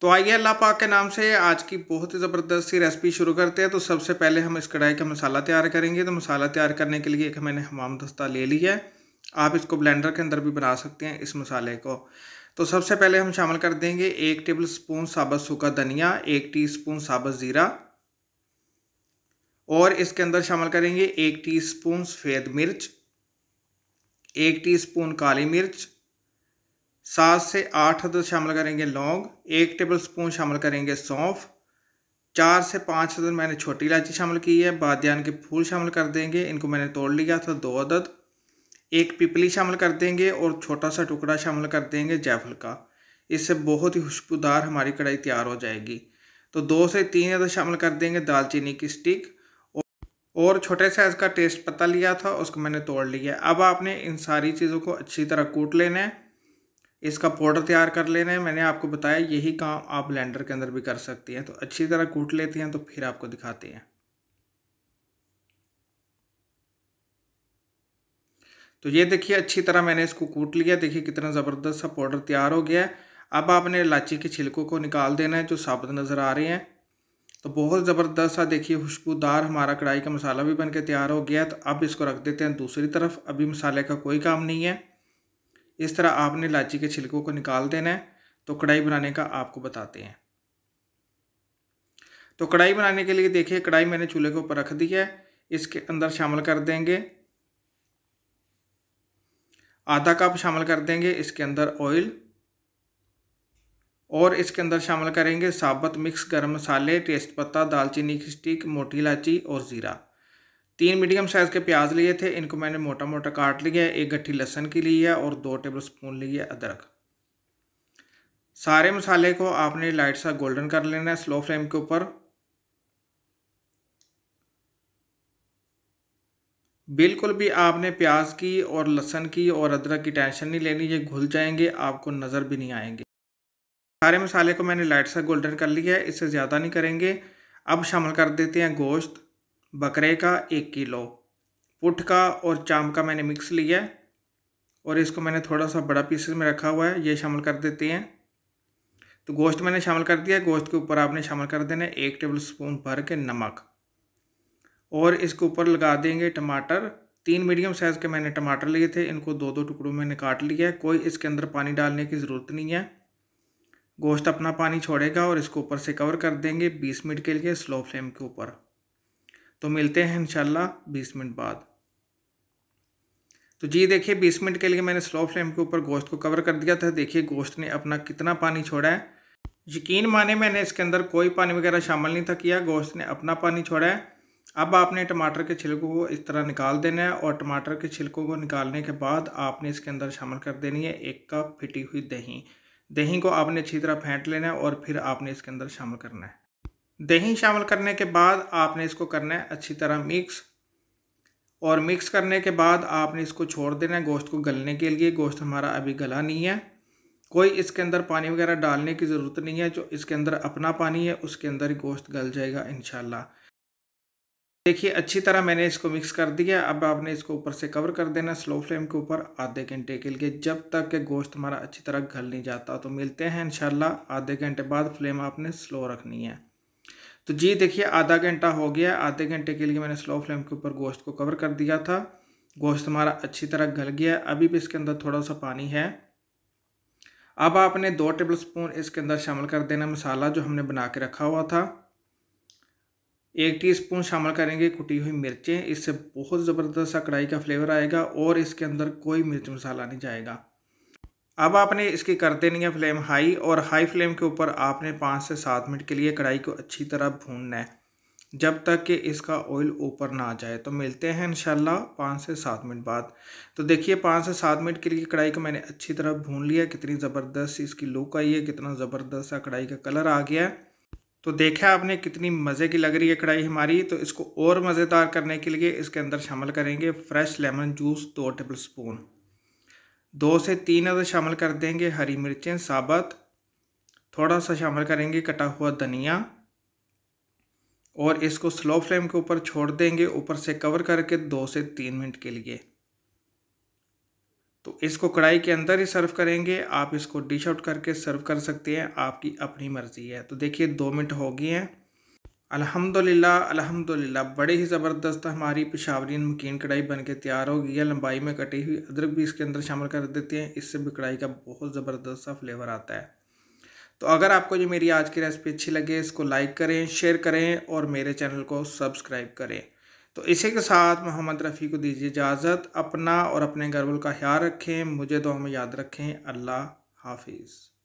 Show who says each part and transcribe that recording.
Speaker 1: तो आइए अल्लाह पाक के नाम से आज की बहुत ही ज़बरदस्त सी रेसिपी शुरू करते हैं तो सबसे पहले हम इस कढ़ाई का मसाला तैयार करेंगे तो मसाला तैयार करने के लिए एक मैंने हमाम दस्ता ले लिया है आप इसको ब्लेंडर के अंदर भी बना सकते हैं इस मसाले को तो सबसे पहले हम शामिल कर देंगे एक टेबल स्पून साबत सूखा धनिया एक टी स्पून ज़ीरा और इसके अंदर शामिल करेंगे एक स्पून सफ़ेद मिर्च एक स्पून काली मिर्च सात से आठ अदद शामिल करेंगे लौंग एक टेबल स्पून शामिल करेंगे सौंफ चार से पाँच अदद मैंने छोटी इलायची शामिल की है बादन के फूल शामिल कर देंगे इनको मैंने तोड़ लिया था दो अदद एक पिपली शामिल कर देंगे और छोटा सा टुकड़ा शामिल कर देंगे जैफल का इससे बहुत ही खुशबूदार हमारी कढ़ाई तैयार हो जाएगी तो दो से तीन अदद शामिल कर देंगे दालचीनी की स्टिक और छोटे साइज़ का टेस्ट पता लिया था उसको मैंने तोड़ लिया अब आपने इन सारी चीज़ों को अच्छी तरह कूट लेना है इसका पाउडर तैयार कर लेना है मैंने आपको बताया यही काम आप ब्लेंडर के अंदर भी कर सकती हैं तो अच्छी तरह कूट लेती हैं तो फिर आपको दिखाते हैं तो ये देखिए अच्छी तरह मैंने इसको कूट लिया देखिए कितना ज़बरदस्त सा पाउडर तैयार हो गया है अब आपने इलायची के छिलकों को निकाल देना है जो साबुत नज़र आ रहे हैं तो बहुत ज़बरदस्त सा देखिए खुशबूदार हमारा कढ़ाई का मसाला भी बन के तैयार हो गया है तो अब इसको रख देते हैं दूसरी तरफ अभी मसाले का कोई काम नहीं है इस तरह आपने इलायची के छिलकों को निकाल देना है तो कढ़ाई बनाने का आपको बताते हैं तो कढ़ाई बनाने के लिए देखिए कढ़ाई मैंने चूल्हे के ऊपर रख दी है इसके अंदर शामिल कर देंगे आधा कप शामिल कर देंगे इसके अंदर ऑयल और इसके अंदर शामिल करेंगे साबत मिक्स गरम मसाले टेस्ट पत्ता दालचीनी की स्टिक मोटी इलायची और ज़ीरा तीन मीडियम साइज़ के प्याज लिए थे इनको मैंने मोटा मोटा काट लिया है एक गट्ठी लहसन की ली है और दो टेबल स्पून ली है अदरक सारे मसाले को आपने लाइट सा गोल्डन कर लेना है स्लो फ्लेम के ऊपर बिल्कुल भी आपने प्याज की और लहसन की और अदरक की टेंशन नहीं लेनी ये घुल जाएंगे आपको नज़र भी नहीं आएंगे सारे मसाले को मैंने लाइट सा गोल्डन कर लिया है इससे ज़्यादा नहीं करेंगे अब शामिल कर देते हैं गोश्त बकरे का एक किलो पुट का और चाम का मैंने मिक्स लिया है और इसको मैंने थोड़ा सा बड़ा पीसेस में रखा हुआ है ये शामिल कर देते हैं तो गोश्त मैंने शामिल कर दिया गोश्त के ऊपर आपने शामिल कर देना एक टेबल स्पून भर के नमक और इसके ऊपर लगा देंगे टमाटर तीन मीडियम साइज़ के मैंने टमाटर लिए थे इनको दो दो टुकड़ों में काट लिया है कोई इसके अंदर पानी डालने की ज़रूरत नहीं है गोश्त अपना पानी छोड़ेगा और इसको ऊपर से कवर कर देंगे 20 मिनट के लिए स्लो फ्लेम के ऊपर तो मिलते हैं इंशाल्लाह बीस मिनट बाद तो जी देखिए बीस मिनट के लिए मैंने स्लो फ्लेम के ऊपर गोश्त को कवर कर दिया था देखिए गोश्त ने अपना कितना पानी छोड़ा है यकीन माने मैंने इसके अंदर कोई पानी वगैरह शामिल नहीं था किया गोश्त ने अपना पानी छोड़ा है अब आपने टमाटर के छिलकों को इस तरह निकाल देना है और टमाटर के छिलकों को निकालने के बाद आपने इसके अंदर शामिल कर देनी है एक कप फिटी हुई दही दही को आपने अच्छी तरह फेंट लेना है और फिर आपने इसके अंदर शामिल करना है दही शामिल करने के बाद आपने इसको करना है अच्छी तरह मिक्स और मिक्स करने के बाद आपने इसको छोड़ देना है गोश्त को गलने के लिए गोश्त हमारा अभी गला नहीं है कोई इसके अंदर पानी वगैरह डालने की ज़रूरत नहीं है जो इसके अंदर अपना पानी है उसके अंदर ही गोश्त गल जाएगा इन देखिए अच्छी तरह मैंने इसको मिक्स कर दिया अब आपने इसको ऊपर से कवर कर देना स्लो फ्लेम के ऊपर आधे घंटे के लिए जब तक के गोश्त हमारा अच्छी तरह गल नहीं जाता तो मिलते हैं इन आधे घंटे बाद फ्लेम आपने स्लो रखनी है तो जी देखिए आधा घंटा हो गया आधे घंटे के लिए मैंने स्लो फ्लेम के ऊपर गोश्त को कवर कर दिया था गोश्त हमारा अच्छी तरह गल गया अभी भी इसके अंदर थोड़ा सा पानी है अब आपने दो टेबल स्पून इसके अंदर शामिल कर देना मसाला जो हमने बना के रखा हुआ था एक टीस्पून शामिल करेंगे कुटी हुई मिर्चें इससे बहुत ज़बरदस्त सा कढ़ाई का फ्लेवर आएगा और इसके अंदर कोई मिर्च मसाला नहीं जाएगा अब आपने इसकी कर देनी है फ्लेम हाई और हाई फ्लेम के ऊपर आपने पाँच से सात मिनट के लिए कढ़ाई को अच्छी तरह भूनना है जब तक कि इसका ऑयल ऊपर ना आ जाए तो मिलते हैं इंशाल्लाह पाँच से सात मिनट बाद तो देखिए पाँच से सात मिनट के लिए कढ़ाई को मैंने अच्छी तरह भून लिया कितनी ज़बरदस्त इसकी लुक आई है कितना ज़बरदस्त सा कढ़ाई का कलर आ गया तो देखा आपने कितनी मज़े की लग रही है कढ़ाई हमारी तो इसको और मज़ेदार करने के लिए इसके अंदर शामिल करेंगे फ्रेश लेमन जूस दो टेबल स्पून दो से तीन अद शामिल कर देंगे हरी मिर्चें साबत थोड़ा सा शामिल करेंगे कटा हुआ धनिया और इसको स्लो फ्लेम के ऊपर छोड़ देंगे ऊपर से कवर करके दो से तीन मिनट के लिए तो इसको कढ़ाई के अंदर ही सर्व करेंगे आप इसको डिश आउट करके सर्व कर सकते हैं आपकी अपनी मर्ज़ी है तो देखिए दो मिनट हो गए हैं अल्हम्दुलिल्लाह अल्हम्दुलिल्लाह बड़े ही ज़बरदस्त हमारी पिशावरी नमकीन कढ़ाई बन के तैयार हो गई है लंबाई में कटी हुई अदरक भी इसके अंदर शामिल कर देते हैं इससे भी कढ़ाई का बहुत ज़बरदस्त सा फ्लेवर आता है तो अगर आपको जो मेरी आज की रेसिपी अच्छी लगे इसको लाइक करें शेयर करें और मेरे चैनल को सब्सक्राइब करें तो इसी के साथ मोहम्मद रफ़ी को दीजिए इजाज़त अपना और अपने घर का ख्याल रखें मुझे तो हमें याद रखें अल्लाह हाफिज़